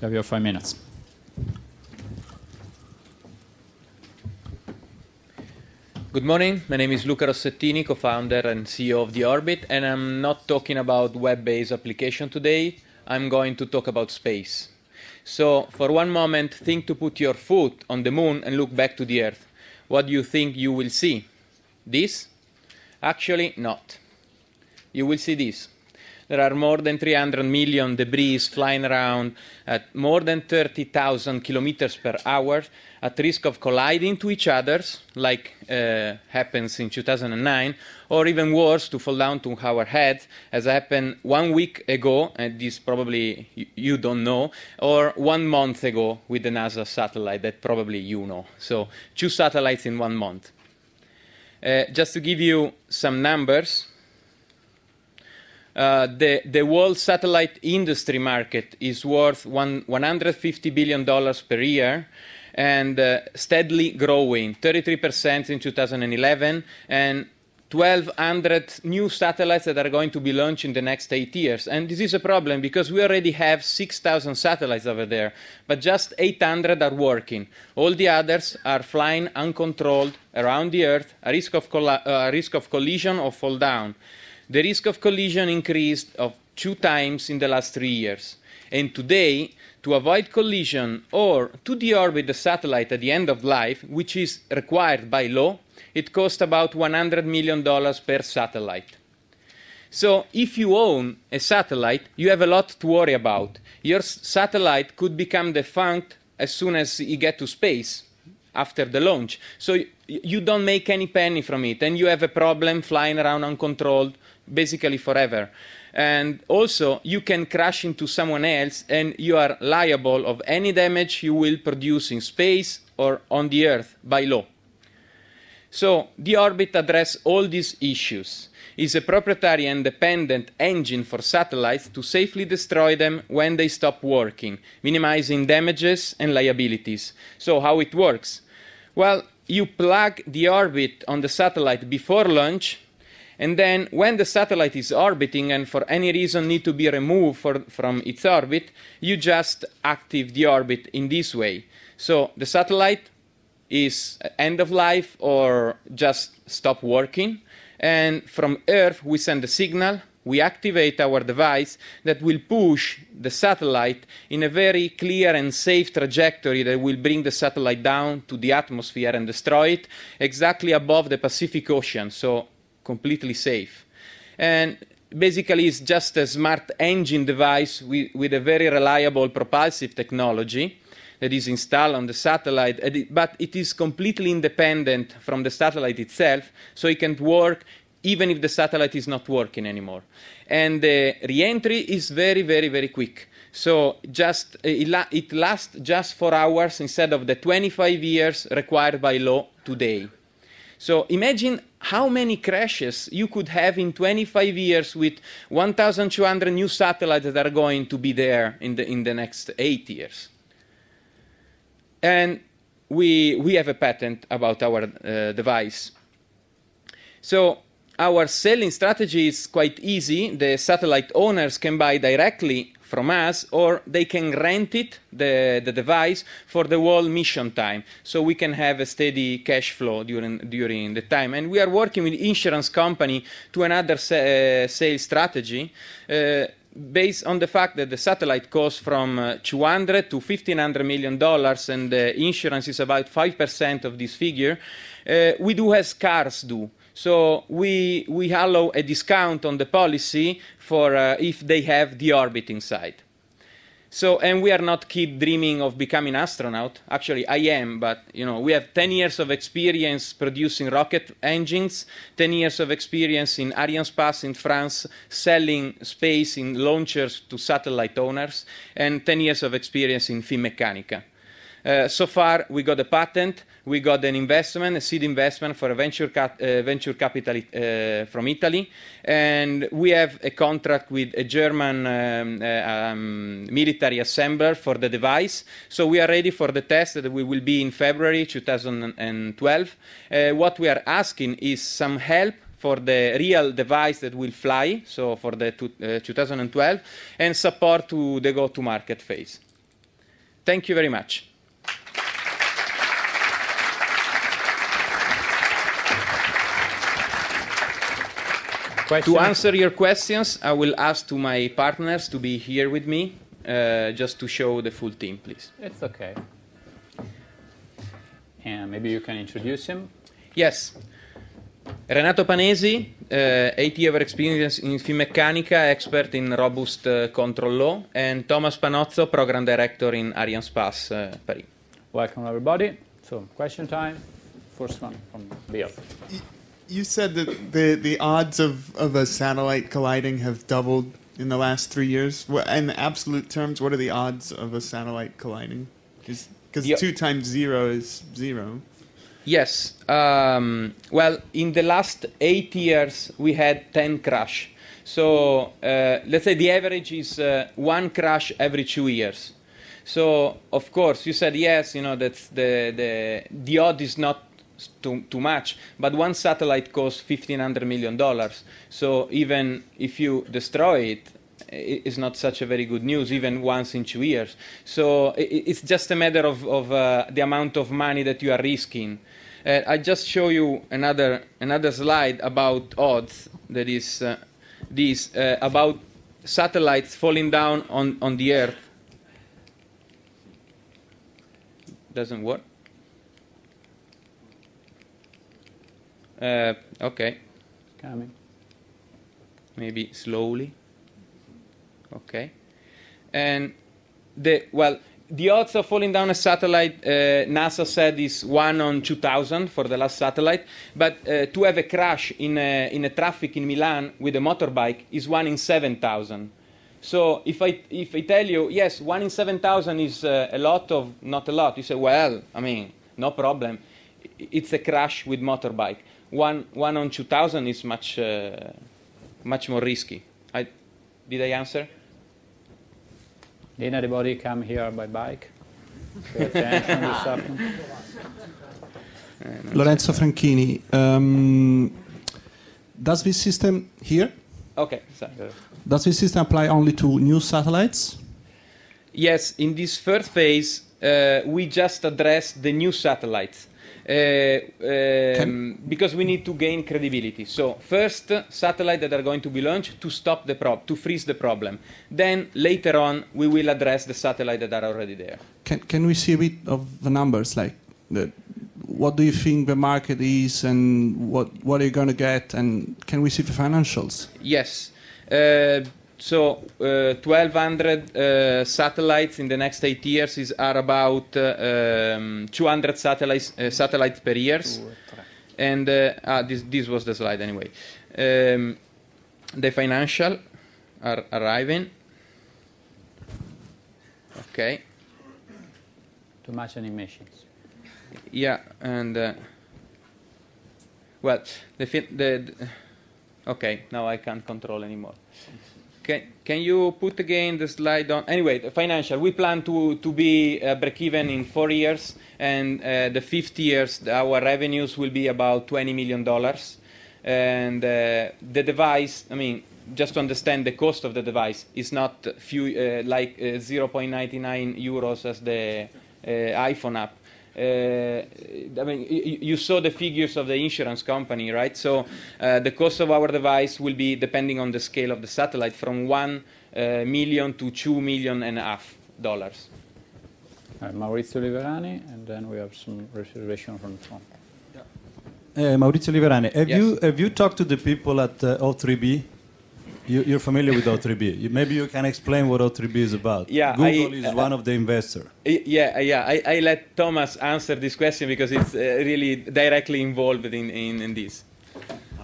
You have your five minutes. Good morning. My name is Luca Rossettini, co-founder and CEO of The Orbit, and I'm not talking about web-based application today. I'm going to talk about space. So for one moment, think to put your foot on the moon and look back to the Earth. What do you think you will see? This? Actually, not. You will see this. There are more than 300 million debris flying around at more than 30,000 kilometers per hour at risk of colliding to each other, like uh, happens in 2009, or even worse, to fall down to our head, as happened one week ago, and this probably you don't know, or one month ago with the NASA satellite that probably you know. So two satellites in one month. Uh, just to give you some numbers, uh, the, world satellite industry market is worth $150 billion per year and uh, steadily growing, 33% in 2011, and 1,200 new satellites that are going to be launched in the next eight years. And this is a problem because we already have 6,000 satellites over there, but just 800 are working. All the others are flying uncontrolled around the Earth, a risk of uh, collision or fall down. The risk of collision increased of two times in the last three years. And today, to avoid collision or to deorbit the satellite at the end of life, which is required by law, it costs about $100 million per satellite. So, if you own a satellite, you have a lot to worry about. Your satellite could become defunct as soon as you get to space after the launch. So, you don't make any penny from it, and you have a problem flying around uncontrolled basically forever. And also, you can crash into someone else and you are liable of any damage you will produce in space or on the Earth by law. So, the orbit addresses all these issues. It's a proprietary and dependent engine for satellites to safely destroy them when they stop working, minimizing damages and liabilities. So, how it works? Well, you plug the orbit on the satellite before launch and then when the satellite is orbiting and for any reason need to be removed for, from its orbit, you just active the orbit in this way. So the satellite is end of life or just stop working. And from Earth, we send a signal, we activate our device that will push the satellite in a very clear and safe trajectory that will bring the satellite down to the atmosphere and destroy it exactly above the Pacific Ocean. So completely safe. And basically it's just a smart engine device with, with a very reliable propulsive technology that is installed on the satellite, but it is completely independent from the satellite itself, so it can work even if the satellite is not working anymore. And the entry is very, very, very quick. So just it, it lasts just four hours instead of the 25 years required by law today. So imagine how many crashes you could have in 25 years with 1,200 new satellites that are going to be there in the, in the next eight years. And we, we have a patent about our uh, device. So our selling strategy is quite easy. The satellite owners can buy directly from us, or they can rent it, the, the device, for the whole mission time. So we can have a steady cash flow during, during the time. And we are working with insurance company to another sa uh, sales strategy uh, based on the fact that the satellite costs from uh, 200 to 1500 million dollars and insurance is about 5% of this figure, uh, we do as cars do. So we, we allow a discount on the policy for uh, if they have the orbiting site. So, and we are not kid dreaming of becoming astronaut. Actually, I am, but you know, we have 10 years of experience producing rocket engines, 10 years of experience in Arianespace in France, selling space in launchers to satellite owners, and 10 years of experience in Finmeccanica. Uh, so far, we got a patent, we got an investment, a seed investment for a venture uh, capital uh, from Italy, and we have a contract with a German um, um, military assembler for the device. So we are ready for the test that we will be in February 2012. What we are asking is some help for the real device that will fly, so for the 2012, and support to the go-to-market phase. Thank you very much. Question. To answer your questions, I will ask to my partners to be here with me, uh, just to show the full team, please. It's okay. And maybe you can introduce him. Yes. Renato Panesi, uh, eight year experience in Finmeccanica, expert in robust uh, control law, and Thomas Panozzo, program director in Arianespace uh, Paris. Welcome, everybody. So, question time. First one from Bill you said that the, the odds of, of a satellite colliding have doubled in the last three years. In absolute terms, what are the odds of a satellite colliding? Because two times zero is zero. Yes. Um, well, in the last eight years, we had 10 crash. So uh, let's say the average is uh, one crash every two years. So of course you said yes, you know that the the the odd is not too, too much. But one satellite costs $1,500 million. So even if you destroy it, it's not such a very good news, even once in two years. So it's just a matter of, of uh, the amount of money that you are risking. Uh, I just show you another another slide about odds. That is uh, this uh, about satellites falling down on on the Earth. Doesn't work. Uh, okay. Coming. Maybe slowly. Okay. And the well, the odds of falling down a satellite, uh, NASA said, is one on 2,000 for the last satellite. But uh, to have a crash in a, in a traffic in Milan with a motorbike is one in 7,000. So if I, if I tell you, yes, one in 7,000 is uh, a lot of, not a lot, you say, well, I mean, no problem. It's a crash with motorbike one one on 2000 is much uh, much more risky. I, did I answer? Did anybody come here by bike? Lorenzo Franchini, um, does this system here? Okay, sorry. Does this system apply only to new satellites? Yes, in this third phase, uh, we just address the new satellites Eh, ehm, because we need to gain credibility. So first, satellites that are going to be launched to stop the problem, to freeze the problem. Then later on, we will address the satellites that are already there. Can, can we see a bit of the numbers, like the what do you think the market is and what, what are you going to get and can we see the financials? Yes. Uh, so, uh, 1,200 uh, satellites in the next eight years is, are about uh, um, 200 satellites, uh, satellites per year. And uh, ah, this, this was the slide anyway. Um, the financial are arriving. Okay. Too much animations. Yeah, and uh, well, the, the, the okay. Now I can't control anymore. Can, can you put again the slide on? Anyway, the financial. We plan to, to be uh, break-even in four years, and uh, the fifth years, our revenues will be about $20 million. And uh, the device, I mean, just to understand the cost of the device, is not few, uh, like 0.99 uh, euros as the uh, iPhone app. Uh, I mean, you, you, saw the figures of the insurance company, right? So uh, the cost of our device will be, depending on the scale of the satellite, from one uh, million to two million and a half dollars. Right, Maurizio Liverani, and then we have some reservation from the front. Yeah. Maurizio Liverani, have yes. you have you talked to the people at O3B? You, are familiar with O3B. Maybe you can explain what O3B is about. Yeah, Google I, is uh, one of the investors. Yeah, uh, yeah. I, I, let Thomas answer this question because it's uh, really directly involved in, in, in this.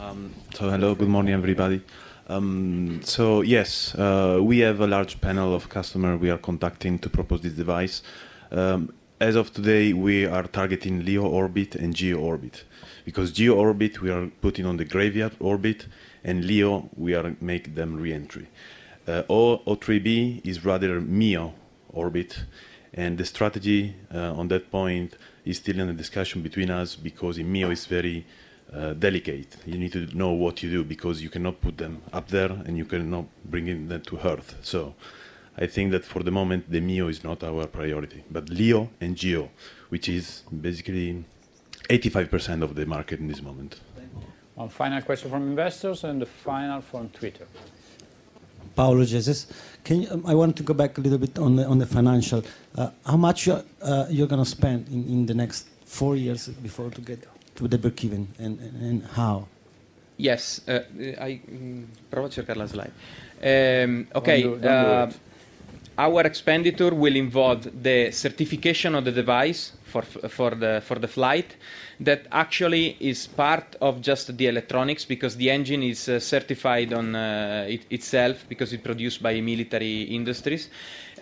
Um, so hello, good morning, everybody. Um, so yes, uh, we have a large panel of customers we are contacting to propose this device. Um, as of today, we are targeting LEO orbit and GEO orbit because geo orbit we are putting on the graveyard orbit, and LEO we are make them re-entry. Uh, O3b is rather MEO orbit, and the strategy uh, on that point is still in the discussion between us because in MEO is very uh, delicate. You need to know what you do because you cannot put them up there and you cannot bring them to Earth. So I think that for the moment the MEO is not our priority, but LEO and GEO, which is basically 85% of the market in this moment. One final question from investors and the final from Twitter. Paolo Gesis. Um, I want to go back a little bit on the, on the financial. Uh, how much uh, you're gonna spend in the next four years before to get to the breakeven, and how? Yes. Uh, I... Mm, Prova a cercare la slide. Ehm, okay our expenditure will involve the certification of the device for, for, the, for the flight that actually is part of just the electronics because the engine is uh, certified on uh, it, itself because it's produced by military industries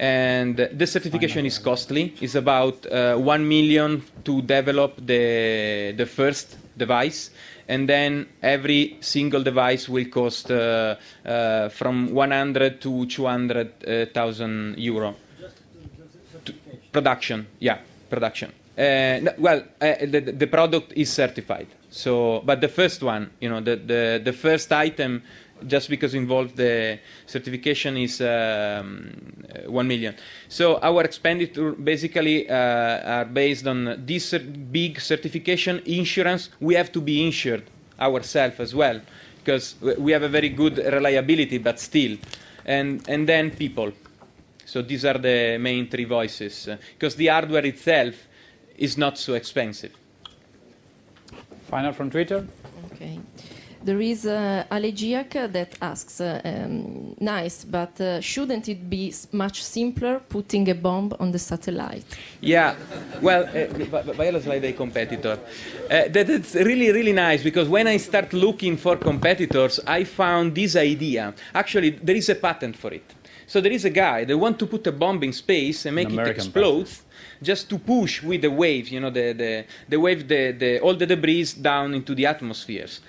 and the certification is costly. It's about uh, one million to develop the the first device, and then every single device will cost uh, uh, from 100 to 200,000 euro. Production, yeah, production. Uh, well, uh, the, the product is certified. So, but the first one, you know, the the, the first item just because involved the certification is um, uh, 1 million. So our expenditure basically uh, are based on this big certification insurance. We have to be insured ourselves as well because we have a very good reliability, but still. And, and then people. So these are the main three voices because uh, the hardware itself is not so expensive. Final from Twitter. Okay. There is uh, Alegiac that asks, uh, um, nice, but uh, shouldn't it be much simpler putting a bomb on the satellite? Yeah, well, uh, Viola's like a competitor. Uh, that really, really nice because when I start looking for competitors, I found this idea. Actually, there is a patent for it. So there is a guy that want to put a bomb in space and make An it explode person. just to push with the wave, you know, the, the, the wave, the, the, all the debris down into the atmospheres.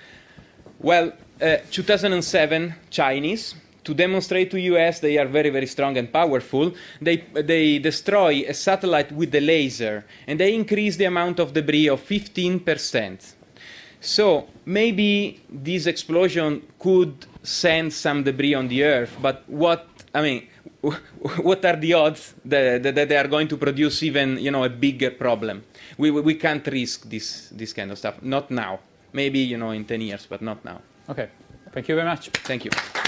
Well, uh, 2007, Chinese, to demonstrate to US they are very, very strong and powerful, they, they destroy a satellite with the laser and they increase the amount of debris of 15%. So maybe this explosion could send some debris on the Earth, but what, I mean, what are the odds that, that, they are going to produce even you know a bigger problem? We, we can't risk this this kind of stuff. Not now. Maybe you know in ten years, but not now. Okay. Thank you very much. Thank you.